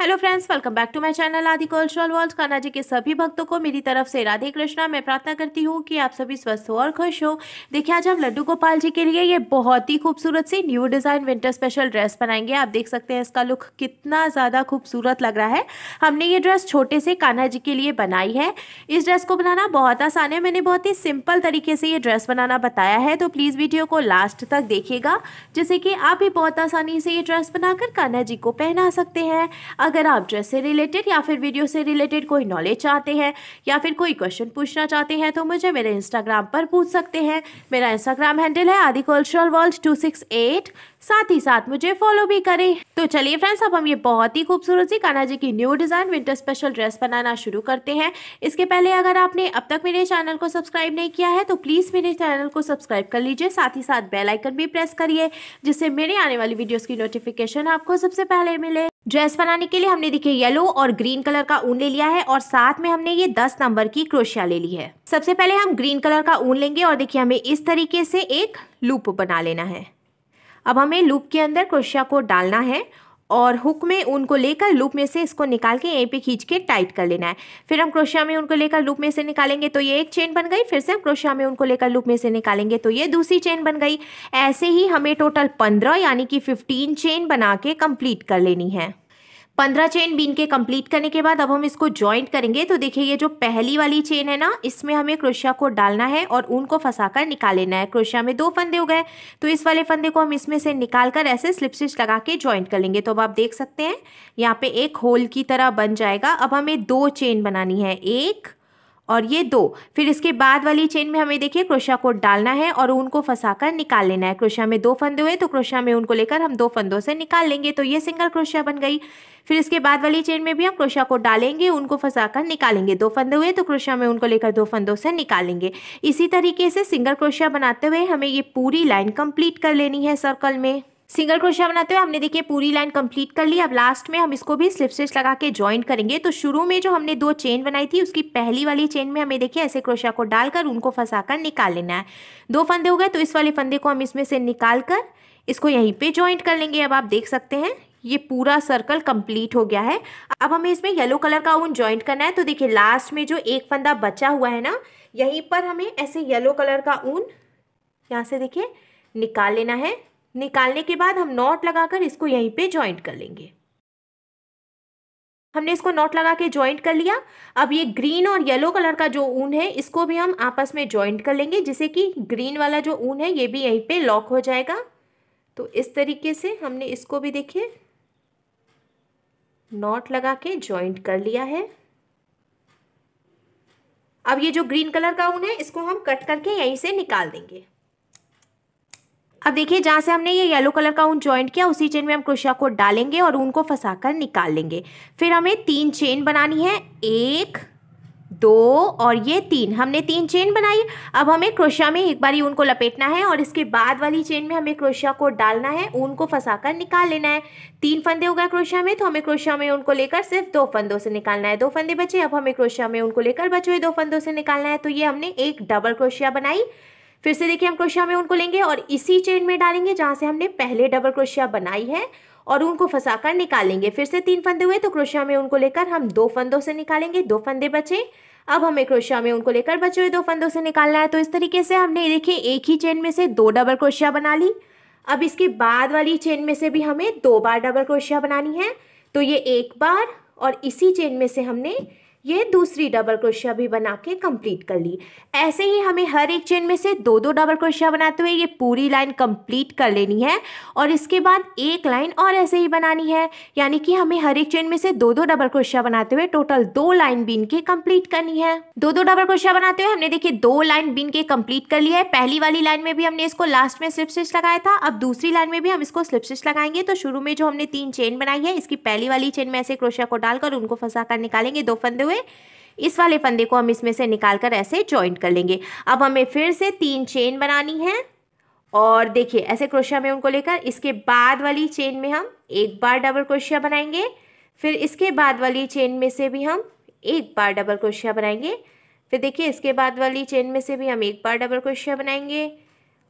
hello friends welcome back to my channel Aadi cultural world Kanha ji के सभी भक्तों को मेरी तरफ से राधे कृष्णा मैं प्रार्थना करती हूँ कि आप सभी स्वस्थ हो और खुश हो देखिए आज हम लड्डू गोपाल जी के लिए ये बहुत ही खूबसूरत सी new design winter special dress बनाएंगे आप देख सकते हैं इसका लुक कितना ज़्यादा खूबसूरत लग रहा है हमने ये ड्रेस छोटे से कान्हा जी के लिए बनाई है इस ड्रेस को बनाना बहुत आसान है मैंने बहुत ही सिंपल तरीके से ये ड्रेस बनाना बताया है तो प्लीज़ वीडियो को लास्ट तक देखिएगा जैसे कि आप भी बहुत आसानी से ये ड्रेस बनाकर कान्हा जी को पहना सकते हैं अगर आप ड्रेस से रिलेटेड या फिर वीडियो से रिलेटेड कोई नॉलेज चाहते हैं या फिर कोई क्वेश्चन पूछना चाहते हैं तो मुझे मेरे इंस्टाग्राम पर पूछ सकते हैं मेरा इंस्टाग्राम हैंडल है Aadi cultural world two six eight साथ ही साथ मुझे फॉलो भी करें तो चलिए फ्रेंड्स अब हम ये बहुत ही खूबसूरत सी कान्हा जी की new design winter special dress बनाना शुरू करते हैं इसके पहले अगर आपने अब तक मेरे चैनल को सब्सक्राइब नहीं किया है तो प्लीज़ मेरे चैनल को सब्सक्राइब कर लीजिए साथ ही साथ बेल आइकन भी प्रेस करिए जिससे मेरे आने वाली वीडियोस की नोटिफिकेशन आपको सबसे पहले मिले ड्रेस बनाने के लिए हमने देखिए येलो और ग्रीन कलर का ऊन ले लिया है और साथ में हमने ये दस नंबर की क्रोशिया ले ली है सबसे पहले हम ग्रीन कलर का ऊन लेंगे और देखिए हमें इस तरीके से एक लूप बना लेना है अब हमें लूप के अंदर क्रोशिया को डालना है और हुक में उनको लेकर लूप में से इसको निकाल के यहीं पे खींच के टाइट कर लेना है फिर हम क्रोशिया में उनको लेकर लूप में से निकालेंगे तो ये एक चेन बन गई फिर से हम क्रोशिया में उनको लेकर लूप में से निकालेंगे तो ये दूसरी चेन बन गई ऐसे ही हमें टोटल पंद्रह यानी कि फिफ्टीन चेन बना के कंप्लीट कर लेनी है पंद्रह चेन बीन के कंप्लीट करने के बाद अब हम इसको ज्वाइंट करेंगे तो देखिए ये जो पहली वाली चेन है ना इसमें हमें क्रोशिया को डालना है और ऊन को फंसाकर निकाल लेना है क्रोशिया में दो फंदे हो गए तो इस वाले फंदे को हम इसमें से निकाल कर ऐसे स्लिप स्टिच लगा के ज्वाइंट कर लेंगे तो अब आप देख सकते हैं यहाँ पे एक होल की तरह बन जाएगा अब हमें दो चेन बनानी है एक और ये दो फिर इसके बाद वाली चेन में हमें देखिए क्रोशा कोड डालना है और उनको फंसाकर निकाल लेना है क्रोशा में दो फंदे हुए तो क्रोशा में उनको लेकर हम दो फंदों से निकाल लेंगे तो ये सिंगल क्रोशा बन गई फिर इसके बाद वाली चेन में भी हम क्रोशा कोड डालेंगे उनको फंसाकर निकालेंगे दो फंदे हुए तो क्रोशा में उनको लेकर दो फंदों से निकालेंगे इसी तरीके से सिंगल क्रोशा बनाते हुए हमें ये पूरी लाइन कंप्लीट कर लेनी है सर्कल में सिंगल क्रोशिया बनाते हुए हमने देखिए पूरी लाइन कंप्लीट कर ली अब लास्ट में हम इसको भी स्लिप स्टिच लगा के ज्वाइन करेंगे तो शुरू में जो हमने दो चेन बनाई थी उसकी पहली वाली चेन में हमें देखिए ऐसे क्रोशिया को डालकर उनको कर निकाल लेना है दो फंदे हो गए तो इस वाले फंदे को हम इसमें से निकाल कर इसको यहीं पर ज्वाइंट कर लेंगे अब आप देख सकते हैं ये पूरा सर्कल कंप्लीट हो गया है अब हमें इसमें येलो कलर का ऊन ज्वाइंट करना है तो देखिए लास्ट में जो एक फंदा बचा हुआ है ना यहीं पर हमें ऐसे येलो कलर का ऊन यहाँ से देखिए निकाल लेना है निकालने के बाद हम नॉट लगाकर इसको यहीं पे ज्वाइंट कर लेंगे हमने इसको नॉट लगा के ज्वाइंट कर लिया अब ये ग्रीन और येलो कलर का जो ऊन है इसको भी हम आपस में ज्वाइंट कर लेंगे जिससे कि ग्रीन वाला जो ऊन है ये भी यहीं पे लॉक हो जाएगा तो इस तरीके से हमने इसको भी देखिए नॉट लगा के ज्वाइंट कर लिया है अब ये जो ग्रीन कलर का ऊन है इसको हम कट करके यहीं से निकाल देंगे अब देखिए जहाँ से हमने ये येलो कलर का ऊन ज्वाइंट किया उसी चेन में हम क्रोशिया को डालेंगे और ऊन को फंसा कर निकाल लेंगे फिर हमें तीन चेन बनानी है एक दो और ये तीन हमने तीन चेन बनाई अब हमें क्रोशिया में एक बार ऊन को लपेटना है और इसके बाद वाली चेन में हमें क्रोशिया को डालना है ऊन को फंसा कर निकाल लेना है तीन फंदे हो गए क्रोशिया में तो हमें क्रोशिया में उनको लेकर सिर्फ दो फंदों से निकालना है दो फंदे बचे अब हमें क्रोशिया में उनको लेकर बचे हुए दो फंदों से निकालना है तो ये हमने एक डबल क्रोशिया बनाई फिर से देखिए हम क्रोशिया में उनको लेंगे और इसी चेन में डालेंगे जहाँ से हमने पहले डबल क्रोशिया बनाई है और उनको फंसा कर निकालेंगे फिर से तीन फंदे हुए तो क्रोशिया में उनको लेकर हम दो फंदों से निकालेंगे दो फंदे बचे अब हमें क्रोशिया में उनको लेकर बचे हुए दो फंदों से निकालना है तो इस तरीके से हमने देखिए एक ही चेन में से दो डबल क्रोशिया बना ली अब इसके बाद वाली चेन में से भी हमें दो बार डबल क्रोशिया बनानी है तो ये एक बार और इसी चेन में से हमने ये दूसरी डबल क्रोशिया भी बना के कंप्लीट कर ली ऐसे ही हमें हर एक चेन में से दो दो डबल क्रोशिया बनाते हुए ये पूरी लाइन कंप्लीट कर लेनी है और इसके बाद एक लाइन और ऐसे ही बनानी है यानी कि हमें हर एक चेन में से दो दो डबल क्रोशिया बनाते हुए टोटल दो लाइन बीन के कंप्लीट करनी है दो दो डबल क्रोशिया बनाते हुए हमने देखिए दो लाइन बीन के कंप्लीट कर लिया है पहली वाली लाइन में भी हमने इसको लास्ट में स्लिप स्टिच लगाया था अब दूसरी लाइन में भी हम इसको स्लिप स्टिच लगाएंगे तो शुरू में जो हमने तीन चेन बनाई है इसकी पहली वाली चेन में ऐसे क्रोशिया को डालकर उनको फंसा कर निकालेंगे दो फंदे हुए हुए इस वाले फंदे को हम इसमें से निकाल कर ऐसे जॉइंट कर लेंगे अब हमें फिर से तीन चेन बनानी है और देखिए ऐसे क्रोशिया में उनको लेकर इसके बाद वाली चेन में हम एक बार डबल क्रोशिया बनाएंगे फिर इसके बाद वाली चेन में से भी हम एक बार डबल क्रोशिया बनाएंगे फिर देखिए इसके बाद वाली चेन में से भी हम एक बार डबल क्रोशिया बनाएंगे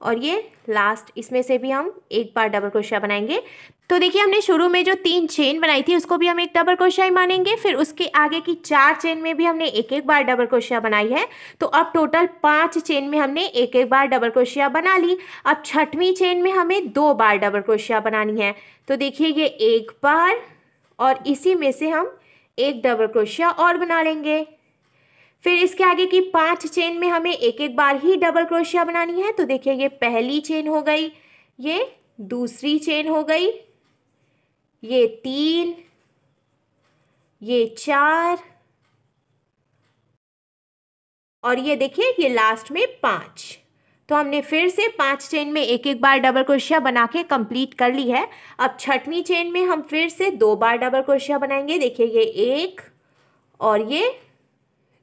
और ये लास्ट इसमें से भी हम एक बार डबल क्रोशिया बनाएंगे तो देखिए हमने शुरू में जो तीन चेन बनाई थी उसको भी हम एक डबल क्रोशिया ही मानेंगे फिर उसके आगे की चार चेन में भी हमने एक एक बार डबल क्रोशिया बनाई है तो अब टोटल पांच चेन में हमने एक एक बार डबल क्रोशिया बना ली अब छठवीं चेन में हमें दो बार डबल क्रोशिया बनानी है तो देखिए ये एक बार और इसी में से हम एक डबल क्रोशिया और बना लेंगे फिर इसके आगे की पांच चेन में हमें एक एक बार ही डबल क्रोशिया बनानी है तो देखिए ये पहली चेन हो गई ये दूसरी चेन हो गई ये तीन ये चार और ये देखिए ये लास्ट में पाँच तो हमने फिर से पांच चेन में एक एक बार डबल क्रोशिया बना के कंप्लीट कर ली है अब छठवीं चेन में हम फिर से दो बार डबल क्रोशिया बनाएंगे देखिए ये एक और ये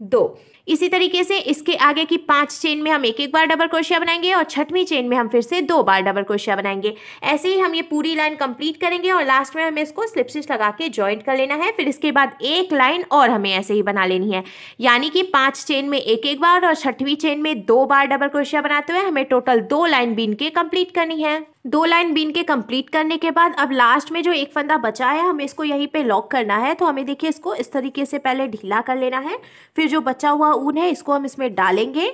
दो इसी तरीके से इसके आगे की पांच चेन में हम एक एक बार डबल क्रोशिया बनाएंगे और छठवीं चेन में हम फिर से दो बार डबल क्रोशिया बनाएंगे ऐसे ही हम ये पूरी लाइन कंप्लीट करेंगे और लास्ट में हमें इसको स्लिप स्टिच लगा के ज्वाइंट कर लेना है फिर इसके बाद एक लाइन और हमें ऐसे ही बना लेनी है यानी कि पाँच चेन में एक एक बार और छठवीं चेन में दो बार डबल क्रोशिया बनाते हुए हमें टोटल दो लाइन बीन के कंप्लीट करनी है दो लाइन बीन के कंप्लीट करने के बाद अब लास्ट में जो एक फंदा बचा है हमें इसको यहीं पे लॉक करना है तो हमें देखिए इसको इस तरीके से पहले ढीला कर लेना है फिर जो बचा हुआ ऊन है इसको हम इसमें डालेंगे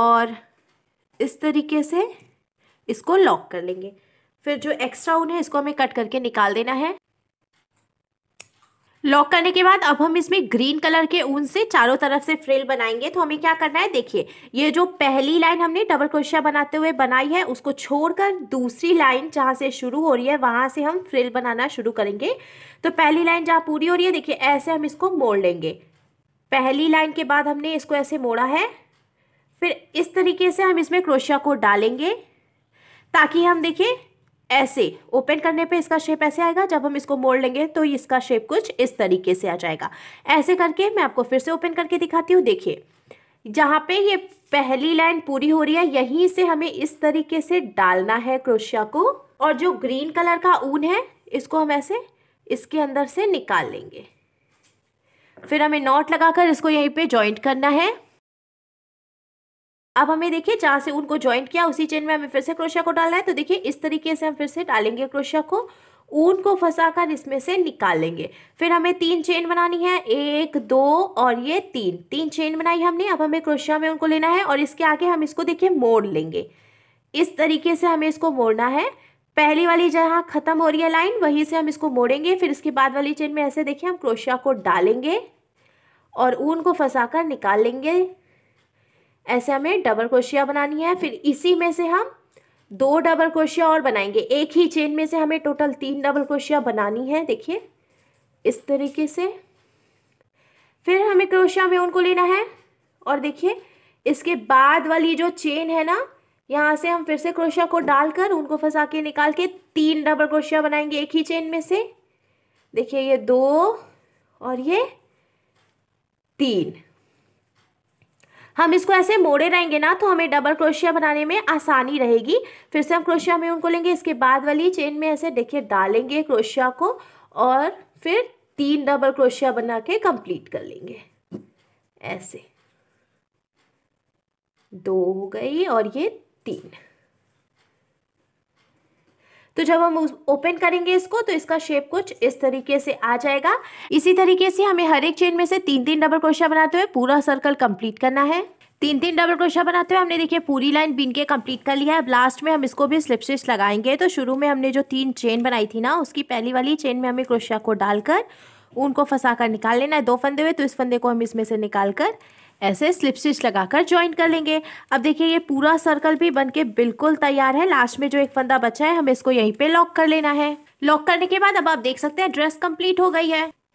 और इस तरीके से इसको लॉक कर लेंगे फिर जो एक्स्ट्रा ऊन है इसको हमें कट करके निकाल देना है लॉक करने के बाद अब हम इसमें ग्रीन कलर के ऊन से चारों तरफ से फ्रेल बनाएंगे तो हमें क्या करना है देखिए ये जो पहली लाइन हमने डबल क्रोशिया बनाते हुए बनाई है उसको छोड़कर दूसरी लाइन जहाँ से शुरू हो रही है वहाँ से हम फ्रेल बनाना शुरू करेंगे तो पहली लाइन जहाँ पूरी हो रही है देखिए ऐसे हम इसको मोड़ लेंगे पहली लाइन के बाद हमने इसको ऐसे मोड़ा है फिर इस तरीके से हम इसमें क्रोशिया को डालेंगे ताकि हम देखें ऐसे ओपन करने पे इसका शेप ऐसे आएगा जब हम इसको मोड़ लेंगे तो इसका शेप कुछ इस तरीके से आ जाएगा ऐसे करके मैं आपको फिर से ओपन करके दिखाती हूँ देखिए जहाँ पे ये पहली लाइन पूरी हो रही है यहीं से हमें इस तरीके से डालना है क्रोशिया को और जो ग्रीन कलर का ऊन है इसको हम ऐसे इसके अंदर से निकाल लेंगे फिर हमें नॉट लगाकर इसको यहीं पे जॉइंट करना है अब हमें देखिए जहाँ से उनको ज्वाइंट किया उसी चेन में हमें फिर से क्रोशिया को डालना है तो देखिए इस तरीके से हम फिर से डालेंगे क्रोशिया को ऊन को फंसाकर इसमें से निकाल लेंगे फिर हमें तीन चेन बनानी है एक दो और ये तीन तीन चेन बनाई हमने अब हमें क्रोशिया में उनको लेना है और इसके आगे हम इसको देखिए मोड़ लेंगे इस तरीके से हमें इसको मोड़ना है पहली वाली जहाँ ख़त्म हो रही है लाइन वहीं से हम इसको मोड़ेंगे फिर इसके बाद वाली चेन में ऐसे देखिए हम क्रोशिया को डालेंगे और ऊन को फंसा कर निकाल लेंगे ऐसे हमें डबल क्रोशिया बनानी है फिर इसी में से हम दो डबल क्रोशिया और बनाएंगे एक ही चेन में से हमें टोटल तीन डबल क्रोशिया बनानी है देखिए इस तरीके से फिर हमें क्रोशिया में उनको लेना है और देखिए इसके बाद वाली जो चेन है ना यहाँ से हम फिर से क्रोशिया को डालकर उनको फंसा के निकाल के तीन डबल क्रोशिया बनाएंगे एक ही चेन में से देखिए ये दो और ये तीन हम इसको ऐसे मोड़े रहेंगे ना तो हमें डबल क्रोशिया बनाने में आसानी रहेगी फिर से हम क्रोशिया में उनको लेंगे इसके बाद वाली चेन में ऐसे देखिए डालेंगे क्रोशिया को और फिर तीन डबल क्रोशिया बना के कंप्लीट कर लेंगे ऐसे दो हो गई और ये तीन तो जब हम ओपन करेंगे इसको तो इसका शेप कुछ इस तरीके से आ जाएगा इसी तरीके से हमें हर एक चेन में से तीन तीन डबल क्रोशिया बनाते हुए पूरा सर्कल कंप्लीट करना है तीन तीन डबल क्रोशिया बनाते हुए हमने देखिए पूरी लाइन बिन के कंप्लीट कर लिया है अब लास्ट में हम इसको भी स्लिप स्टिच लगाएंगे तो शुरू में हमने जो तीन चेन बनाई थी ना उसकी पहली वाली चेन में हमें क्रोशिया को डालकर उनको फंसा कर निकाल लेना है दो फंदे हुए तो इस फंदे को हम इसमें से निकाल कर ऐसे स्लिप स्टिच लगाकर ज्वाइन कर लेंगे अब देखिए ये पूरा सर्कल भी बन के बिल्कुल तैयार है लास्ट में जो एक फंदा बचा है हमें इसको यहीं पे लॉक कर लेना है लॉक करने के बाद अब आप देख सकते हैं ड्रेस कंप्लीट हो गई है